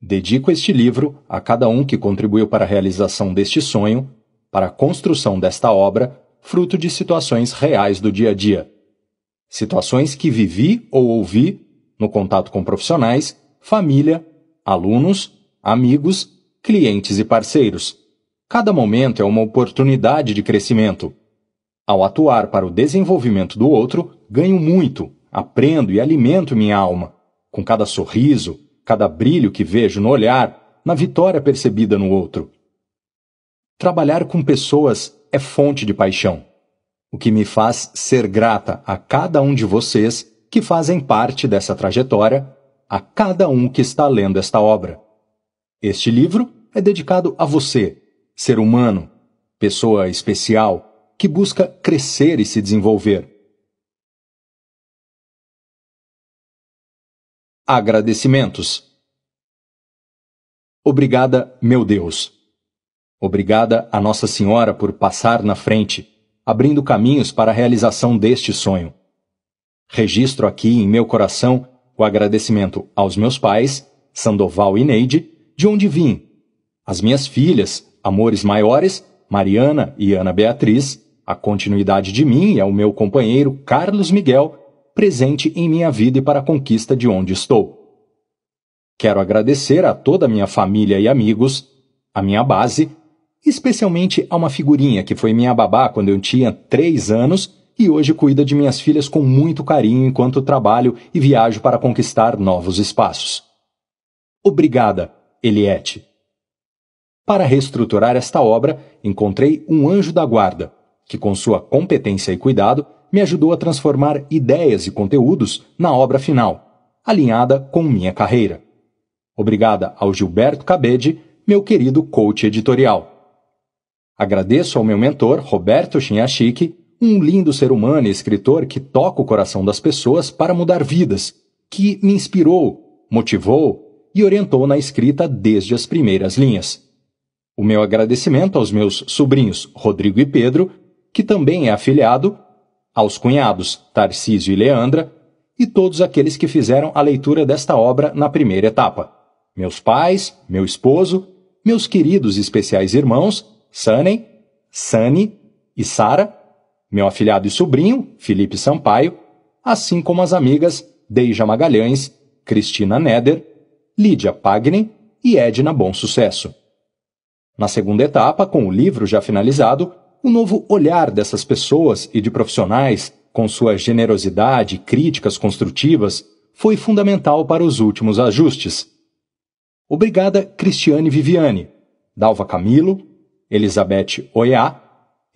Dedico este livro a cada um que contribuiu para a realização deste sonho, para a construção desta obra, fruto de situações reais do dia a dia. Situações que vivi ou ouvi no contato com profissionais, família, alunos, amigos, clientes e parceiros. Cada momento é uma oportunidade de crescimento. Ao atuar para o desenvolvimento do outro, ganho muito, aprendo e alimento minha alma. Com cada sorriso, cada brilho que vejo no olhar, na vitória percebida no outro. Trabalhar com pessoas é fonte de paixão, o que me faz ser grata a cada um de vocês que fazem parte dessa trajetória, a cada um que está lendo esta obra. Este livro é dedicado a você, ser humano, pessoa especial, que busca crescer e se desenvolver. Agradecimentos. Obrigada, meu Deus. Obrigada a Nossa Senhora por passar na frente, abrindo caminhos para a realização deste sonho. Registro aqui em meu coração o agradecimento aos meus pais, Sandoval e Neide, de onde vim, as minhas filhas, amores maiores, Mariana e Ana Beatriz, a continuidade de mim e ao meu companheiro Carlos Miguel presente em minha vida e para a conquista de onde estou. Quero agradecer a toda a minha família e amigos, a minha base, especialmente a uma figurinha que foi minha babá quando eu tinha três anos e hoje cuida de minhas filhas com muito carinho enquanto trabalho e viajo para conquistar novos espaços. Obrigada, Eliette. Para reestruturar esta obra, encontrei um anjo da guarda, que com sua competência e cuidado me ajudou a transformar ideias e conteúdos na obra final, alinhada com minha carreira. Obrigada ao Gilberto Cabede, meu querido coach editorial. Agradeço ao meu mentor, Roberto Chinhachique, um lindo ser humano e escritor que toca o coração das pessoas para mudar vidas, que me inspirou, motivou e orientou na escrita desde as primeiras linhas. O meu agradecimento aos meus sobrinhos Rodrigo e Pedro, que também é afiliado aos cunhados Tarcísio e Leandra e todos aqueles que fizeram a leitura desta obra na primeira etapa. Meus pais, meu esposo, meus queridos e especiais irmãos, Sanem, Sani e Sara, meu afilhado e sobrinho, Felipe Sampaio, assim como as amigas Deija Magalhães, Cristina Neder, Lídia Pagni e Edna Bom Sucesso. Na segunda etapa, com o livro já finalizado, o um novo olhar dessas pessoas e de profissionais, com sua generosidade e críticas construtivas, foi fundamental para os últimos ajustes. Obrigada Cristiane Viviane, Dalva Camilo, Elizabeth Oiá,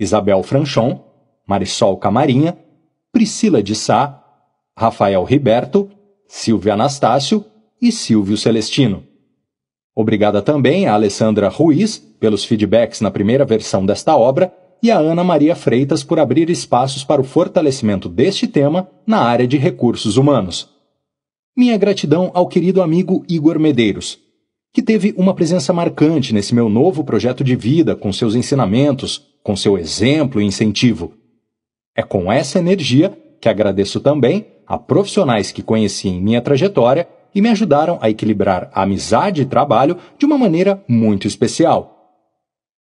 Isabel Franchon, Marisol Camarinha, Priscila de Sá, Rafael Riberto, Silvia Anastácio e Silvio Celestino. Obrigada também a Alessandra Ruiz pelos feedbacks na primeira versão desta obra e a Ana Maria Freitas por abrir espaços para o fortalecimento deste tema na área de recursos humanos. Minha gratidão ao querido amigo Igor Medeiros, que teve uma presença marcante nesse meu novo projeto de vida com seus ensinamentos, com seu exemplo e incentivo. É com essa energia que agradeço também a profissionais que conheci em minha trajetória e me ajudaram a equilibrar amizade e trabalho de uma maneira muito especial.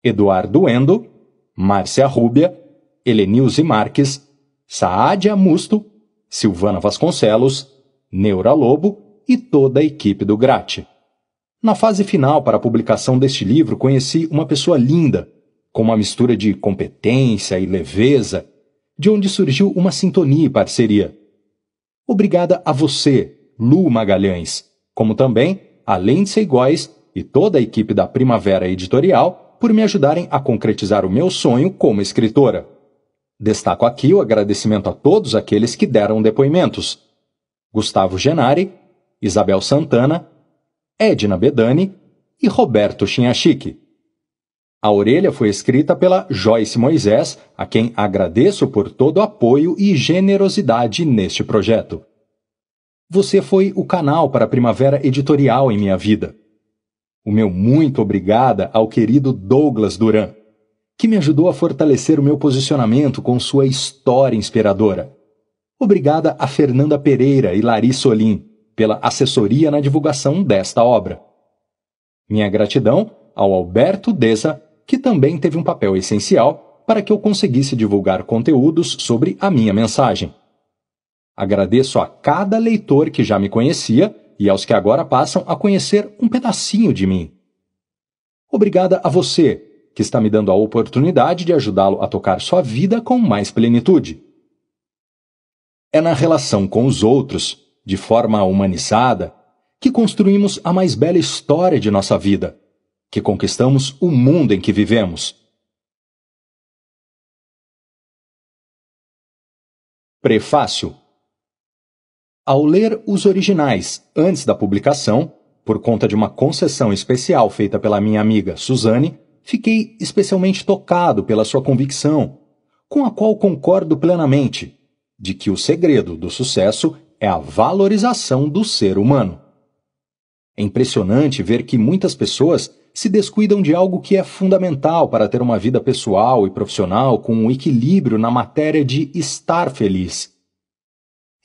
Eduardo Endo, Márcia Rúbia, Helenilze Marques, Saadia Musto, Silvana Vasconcelos, Neura Lobo e toda a equipe do Grate. Na fase final para a publicação deste livro, conheci uma pessoa linda, com uma mistura de competência e leveza, de onde surgiu uma sintonia e parceria. Obrigada a você, Lu Magalhães, como também além de ser iguais e toda a equipe da Primavera Editorial por me ajudarem a concretizar o meu sonho como escritora. Destaco aqui o agradecimento a todos aqueles que deram depoimentos: Gustavo Genari, Isabel Santana, Edna Bedani e Roberto Chinhachique. A orelha foi escrita pela Joyce Moisés, a quem agradeço por todo o apoio e generosidade neste projeto. Você foi o canal para a primavera editorial em minha vida. O meu muito obrigada ao querido Douglas Duran, que me ajudou a fortalecer o meu posicionamento com sua história inspiradora. Obrigada a Fernanda Pereira e Larissa Olim pela assessoria na divulgação desta obra. Minha gratidão ao Alberto Deza, que também teve um papel essencial para que eu conseguisse divulgar conteúdos sobre a minha mensagem. Agradeço a cada leitor que já me conhecia e aos que agora passam a conhecer um pedacinho de mim. Obrigada a você, que está me dando a oportunidade de ajudá-lo a tocar sua vida com mais plenitude. É na relação com os outros, de forma humanizada, que construímos a mais bela história de nossa vida, que conquistamos o mundo em que vivemos. Prefácio ao ler os originais antes da publicação, por conta de uma concessão especial feita pela minha amiga Suzane, fiquei especialmente tocado pela sua convicção, com a qual concordo plenamente, de que o segredo do sucesso é a valorização do ser humano. É impressionante ver que muitas pessoas se descuidam de algo que é fundamental para ter uma vida pessoal e profissional com um equilíbrio na matéria de estar feliz.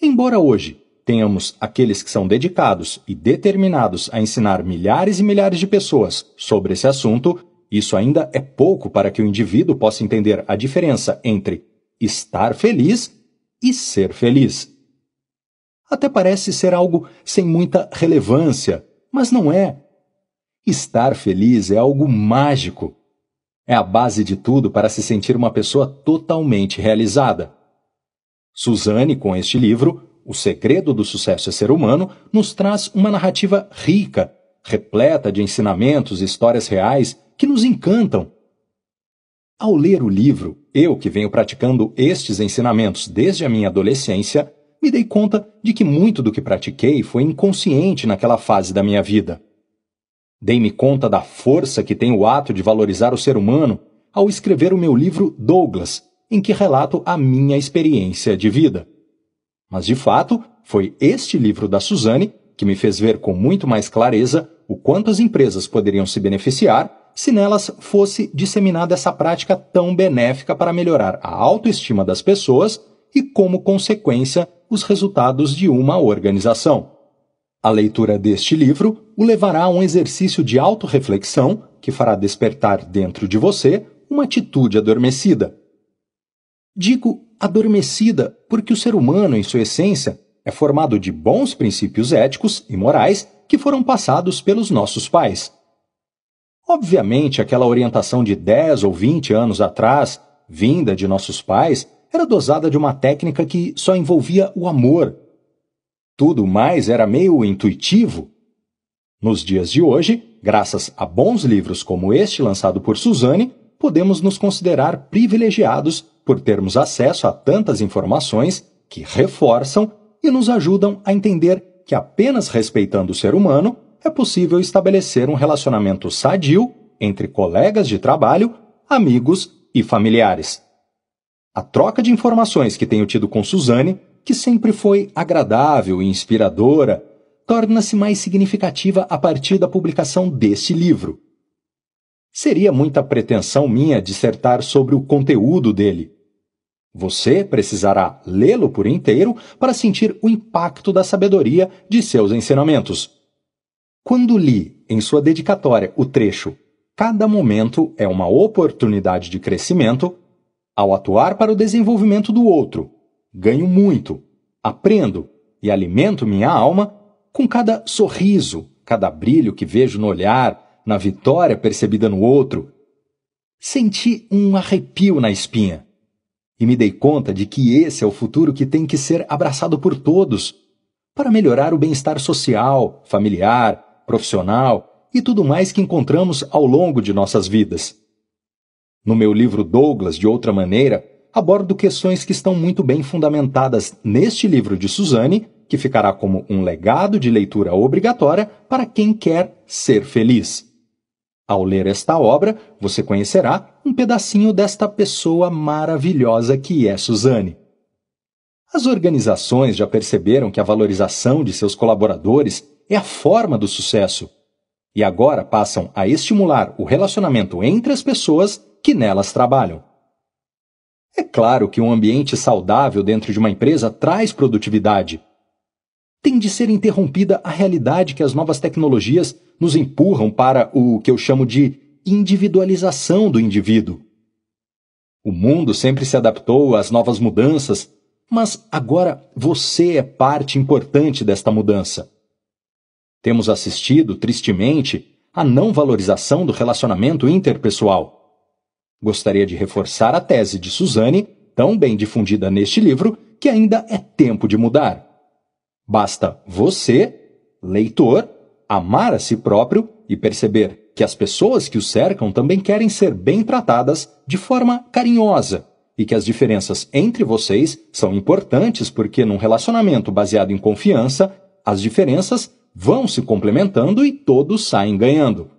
Embora hoje tenhamos aqueles que são dedicados e determinados a ensinar milhares e milhares de pessoas sobre esse assunto, isso ainda é pouco para que o indivíduo possa entender a diferença entre estar feliz e ser feliz. Até parece ser algo sem muita relevância, mas não é. Estar feliz é algo mágico. É a base de tudo para se sentir uma pessoa totalmente realizada. Suzane, com este livro, o Segredo do Sucesso é Ser Humano nos traz uma narrativa rica, repleta de ensinamentos e histórias reais que nos encantam. Ao ler o livro, eu que venho praticando estes ensinamentos desde a minha adolescência, me dei conta de que muito do que pratiquei foi inconsciente naquela fase da minha vida. Dei-me conta da força que tem o ato de valorizar o ser humano ao escrever o meu livro Douglas, em que relato a minha experiência de vida. Mas, de fato, foi este livro da Suzane que me fez ver com muito mais clareza o quanto as empresas poderiam se beneficiar se nelas fosse disseminada essa prática tão benéfica para melhorar a autoestima das pessoas e, como consequência, os resultados de uma organização. A leitura deste livro o levará a um exercício de autorreflexão que fará despertar dentro de você uma atitude adormecida. Digo adormecida, porque o ser humano, em sua essência, é formado de bons princípios éticos e morais que foram passados pelos nossos pais. Obviamente, aquela orientação de 10 ou 20 anos atrás, vinda de nossos pais, era dosada de uma técnica que só envolvia o amor. Tudo mais era meio intuitivo. Nos dias de hoje, graças a bons livros como este lançado por Suzane, podemos nos considerar privilegiados por termos acesso a tantas informações que reforçam e nos ajudam a entender que apenas respeitando o ser humano é possível estabelecer um relacionamento sadio entre colegas de trabalho, amigos e familiares. A troca de informações que tenho tido com Suzane, que sempre foi agradável e inspiradora, torna-se mais significativa a partir da publicação deste livro. Seria muita pretensão minha dissertar sobre o conteúdo dele. Você precisará lê-lo por inteiro para sentir o impacto da sabedoria de seus ensinamentos. Quando li em sua dedicatória o trecho Cada momento é uma oportunidade de crescimento, ao atuar para o desenvolvimento do outro, ganho muito, aprendo e alimento minha alma com cada sorriso, cada brilho que vejo no olhar, na vitória percebida no outro, senti um arrepio na espinha e me dei conta de que esse é o futuro que tem que ser abraçado por todos para melhorar o bem-estar social, familiar, profissional e tudo mais que encontramos ao longo de nossas vidas. No meu livro Douglas, de outra maneira, abordo questões que estão muito bem fundamentadas neste livro de Suzane, que ficará como um legado de leitura obrigatória para quem quer ser feliz. Ao ler esta obra, você conhecerá um pedacinho desta pessoa maravilhosa que é Suzane. As organizações já perceberam que a valorização de seus colaboradores é a forma do sucesso e agora passam a estimular o relacionamento entre as pessoas que nelas trabalham. É claro que um ambiente saudável dentro de uma empresa traz produtividade, tem de ser interrompida a realidade que as novas tecnologias nos empurram para o que eu chamo de individualização do indivíduo. O mundo sempre se adaptou às novas mudanças, mas agora você é parte importante desta mudança. Temos assistido, tristemente, à não valorização do relacionamento interpessoal. Gostaria de reforçar a tese de Suzanne, tão bem difundida neste livro, que ainda é tempo de mudar. Basta você, leitor, amar a si próprio e perceber que as pessoas que o cercam também querem ser bem tratadas de forma carinhosa e que as diferenças entre vocês são importantes porque, num relacionamento baseado em confiança, as diferenças vão se complementando e todos saem ganhando.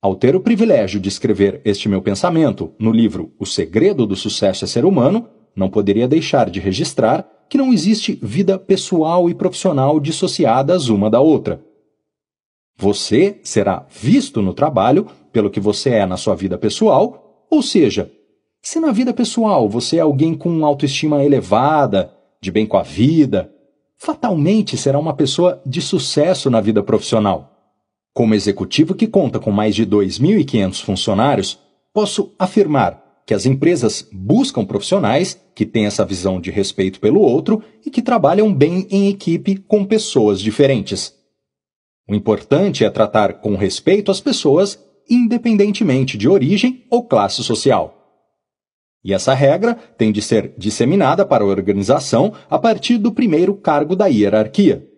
Ao ter o privilégio de escrever este meu pensamento no livro O Segredo do Sucesso é Ser Humano, não poderia deixar de registrar que não existe vida pessoal e profissional dissociadas uma da outra. Você será visto no trabalho pelo que você é na sua vida pessoal, ou seja, se na vida pessoal você é alguém com autoestima elevada, de bem com a vida, fatalmente será uma pessoa de sucesso na vida profissional. Como executivo que conta com mais de 2.500 funcionários, posso afirmar que as empresas buscam profissionais que têm essa visão de respeito pelo outro e que trabalham bem em equipe com pessoas diferentes. O importante é tratar com respeito as pessoas, independentemente de origem ou classe social. E essa regra tem de ser disseminada para a organização a partir do primeiro cargo da hierarquia.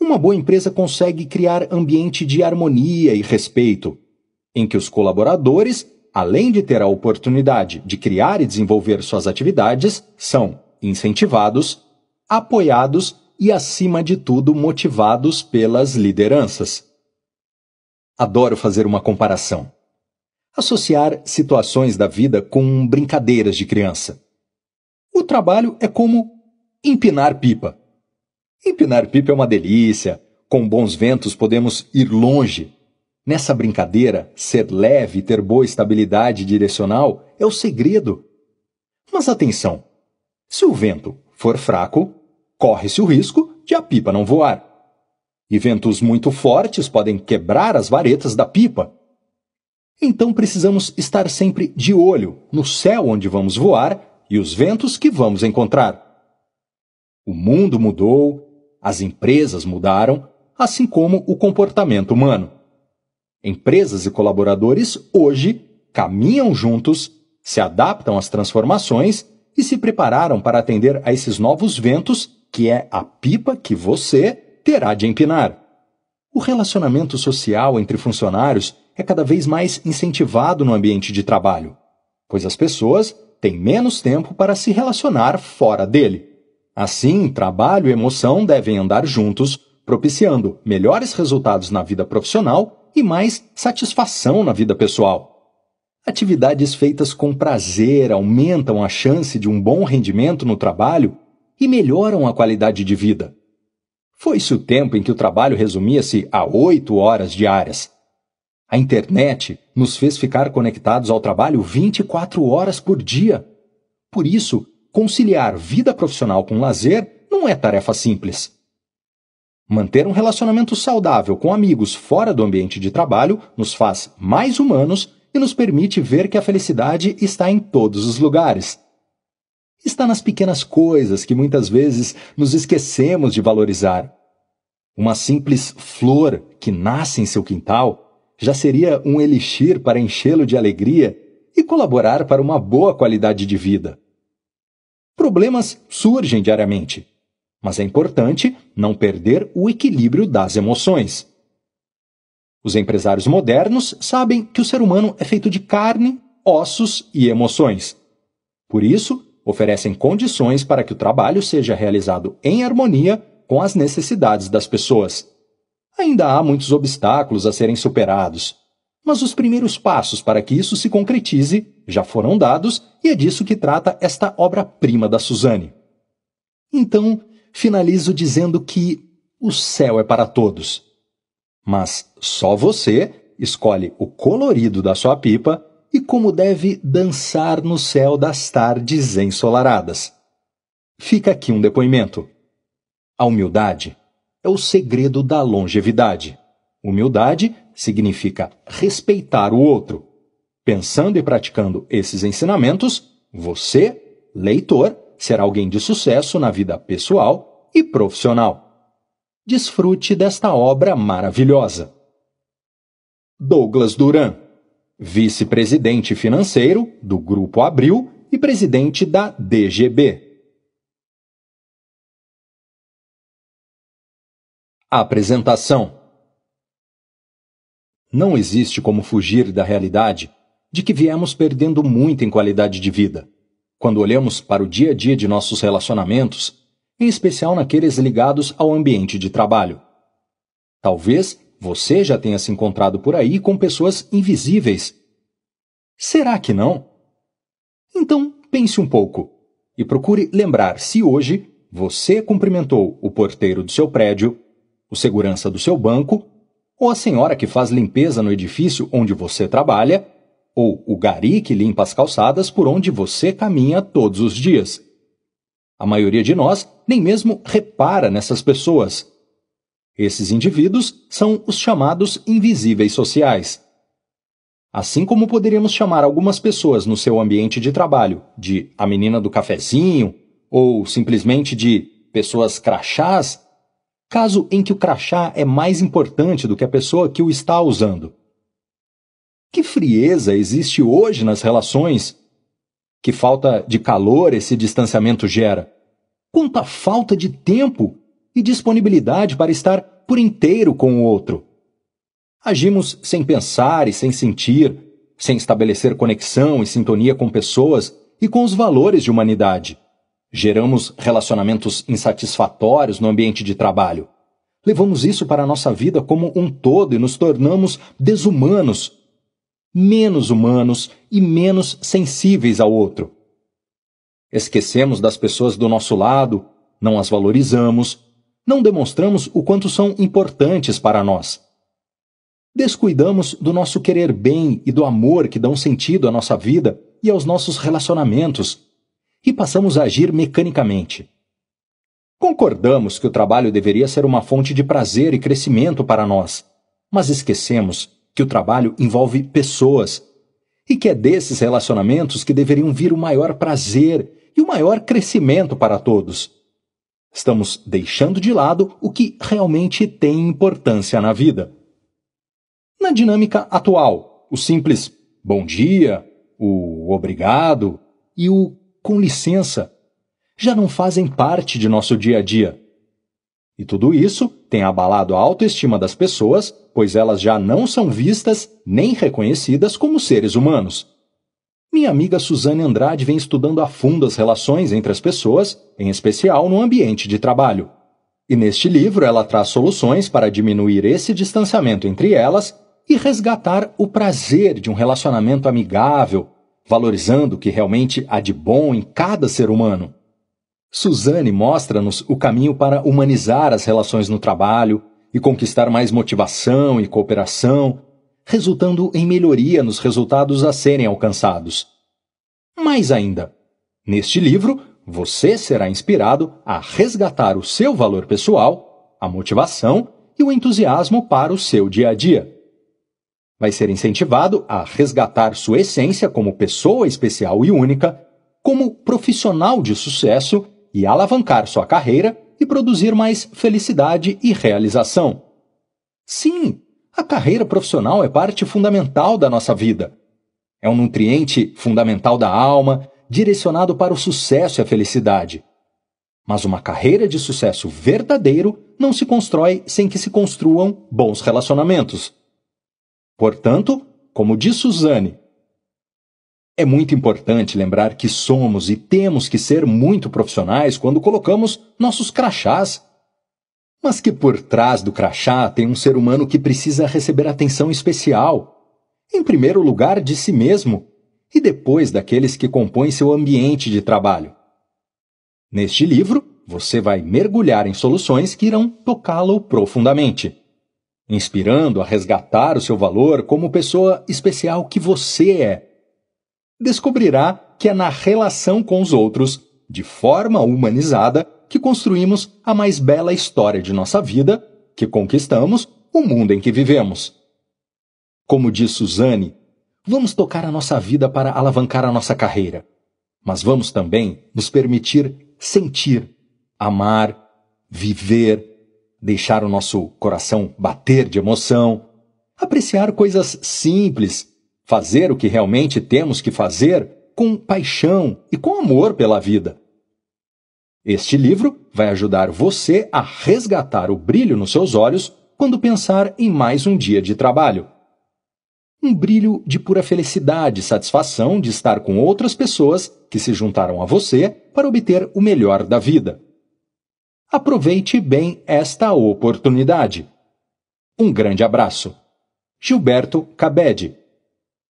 Uma boa empresa consegue criar ambiente de harmonia e respeito, em que os colaboradores além de ter a oportunidade de criar e desenvolver suas atividades, são incentivados, apoiados e, acima de tudo, motivados pelas lideranças. Adoro fazer uma comparação. Associar situações da vida com brincadeiras de criança. O trabalho é como empinar pipa. Empinar pipa é uma delícia. Com bons ventos podemos ir longe, Nessa brincadeira, ser leve e ter boa estabilidade direcional é o segredo. Mas atenção! Se o vento for fraco, corre-se o risco de a pipa não voar. E ventos muito fortes podem quebrar as varetas da pipa. Então precisamos estar sempre de olho no céu onde vamos voar e os ventos que vamos encontrar. O mundo mudou, as empresas mudaram, assim como o comportamento humano. Empresas e colaboradores hoje caminham juntos, se adaptam às transformações e se prepararam para atender a esses novos ventos, que é a pipa que você terá de empinar. O relacionamento social entre funcionários é cada vez mais incentivado no ambiente de trabalho, pois as pessoas têm menos tempo para se relacionar fora dele. Assim, trabalho e emoção devem andar juntos, propiciando melhores resultados na vida profissional e mais satisfação na vida pessoal. Atividades feitas com prazer aumentam a chance de um bom rendimento no trabalho e melhoram a qualidade de vida. Foi-se o tempo em que o trabalho resumia-se a oito horas diárias. A internet nos fez ficar conectados ao trabalho 24 horas por dia. Por isso, conciliar vida profissional com lazer não é tarefa simples. Manter um relacionamento saudável com amigos fora do ambiente de trabalho nos faz mais humanos e nos permite ver que a felicidade está em todos os lugares. Está nas pequenas coisas que muitas vezes nos esquecemos de valorizar. Uma simples flor que nasce em seu quintal já seria um elixir para enchê-lo de alegria e colaborar para uma boa qualidade de vida. Problemas surgem diariamente mas é importante não perder o equilíbrio das emoções. Os empresários modernos sabem que o ser humano é feito de carne, ossos e emoções. Por isso, oferecem condições para que o trabalho seja realizado em harmonia com as necessidades das pessoas. Ainda há muitos obstáculos a serem superados, mas os primeiros passos para que isso se concretize já foram dados e é disso que trata esta obra-prima da Suzane. Então, finalizo dizendo que o céu é para todos, mas só você escolhe o colorido da sua pipa e como deve dançar no céu das tardes ensolaradas. Fica aqui um depoimento. A humildade é o segredo da longevidade. Humildade significa respeitar o outro. Pensando e praticando esses ensinamentos, você, leitor, ser alguém de sucesso na vida pessoal e profissional. Desfrute desta obra maravilhosa. Douglas Duran, vice-presidente financeiro do Grupo Abril e presidente da DGB. Apresentação: Não existe como fugir da realidade de que viemos perdendo muito em qualidade de vida quando olhamos para o dia a dia de nossos relacionamentos, em especial naqueles ligados ao ambiente de trabalho. Talvez você já tenha se encontrado por aí com pessoas invisíveis. Será que não? Então, pense um pouco e procure lembrar se hoje você cumprimentou o porteiro do seu prédio, o segurança do seu banco ou a senhora que faz limpeza no edifício onde você trabalha ou o gari que limpa as calçadas por onde você caminha todos os dias. A maioria de nós nem mesmo repara nessas pessoas. Esses indivíduos são os chamados invisíveis sociais. Assim como poderíamos chamar algumas pessoas no seu ambiente de trabalho de a menina do cafezinho ou simplesmente de pessoas crachás, caso em que o crachá é mais importante do que a pessoa que o está usando. Que frieza existe hoje nas relações? Que falta de calor esse distanciamento gera? Quanta falta de tempo e disponibilidade para estar por inteiro com o outro! Agimos sem pensar e sem sentir, sem estabelecer conexão e sintonia com pessoas e com os valores de humanidade. Geramos relacionamentos insatisfatórios no ambiente de trabalho. Levamos isso para a nossa vida como um todo e nos tornamos desumanos menos humanos e menos sensíveis ao outro. Esquecemos das pessoas do nosso lado, não as valorizamos, não demonstramos o quanto são importantes para nós. Descuidamos do nosso querer bem e do amor que dão sentido à nossa vida e aos nossos relacionamentos, e passamos a agir mecanicamente. Concordamos que o trabalho deveria ser uma fonte de prazer e crescimento para nós, mas esquecemos que o trabalho envolve pessoas e que é desses relacionamentos que deveriam vir o maior prazer e o maior crescimento para todos. Estamos deixando de lado o que realmente tem importância na vida. Na dinâmica atual, o simples bom dia, o obrigado e o com licença já não fazem parte de nosso dia a dia. E tudo isso tem abalado a autoestima das pessoas, pois elas já não são vistas nem reconhecidas como seres humanos. Minha amiga Suzane Andrade vem estudando a fundo as relações entre as pessoas, em especial no ambiente de trabalho. E neste livro ela traz soluções para diminuir esse distanciamento entre elas e resgatar o prazer de um relacionamento amigável, valorizando o que realmente há de bom em cada ser humano. Suzane mostra-nos o caminho para humanizar as relações no trabalho e conquistar mais motivação e cooperação, resultando em melhoria nos resultados a serem alcançados. Mais ainda, neste livro, você será inspirado a resgatar o seu valor pessoal, a motivação e o entusiasmo para o seu dia a dia. Vai ser incentivado a resgatar sua essência como pessoa especial e única, como profissional de sucesso e alavancar sua carreira e produzir mais felicidade e realização. Sim, a carreira profissional é parte fundamental da nossa vida. É um nutriente fundamental da alma, direcionado para o sucesso e a felicidade. Mas uma carreira de sucesso verdadeiro não se constrói sem que se construam bons relacionamentos. Portanto, como diz Suzane, é muito importante lembrar que somos e temos que ser muito profissionais quando colocamos nossos crachás. Mas que por trás do crachá tem um ser humano que precisa receber atenção especial. Em primeiro lugar, de si mesmo, e depois daqueles que compõem seu ambiente de trabalho. Neste livro, você vai mergulhar em soluções que irão tocá-lo profundamente, inspirando a resgatar o seu valor como pessoa especial que você é descobrirá que é na relação com os outros, de forma humanizada, que construímos a mais bela história de nossa vida, que conquistamos o mundo em que vivemos. Como diz Suzane, vamos tocar a nossa vida para alavancar a nossa carreira, mas vamos também nos permitir sentir, amar, viver, deixar o nosso coração bater de emoção, apreciar coisas simples fazer o que realmente temos que fazer com paixão e com amor pela vida. Este livro vai ajudar você a resgatar o brilho nos seus olhos quando pensar em mais um dia de trabalho. Um brilho de pura felicidade e satisfação de estar com outras pessoas que se juntaram a você para obter o melhor da vida. Aproveite bem esta oportunidade. Um grande abraço. Gilberto Cabede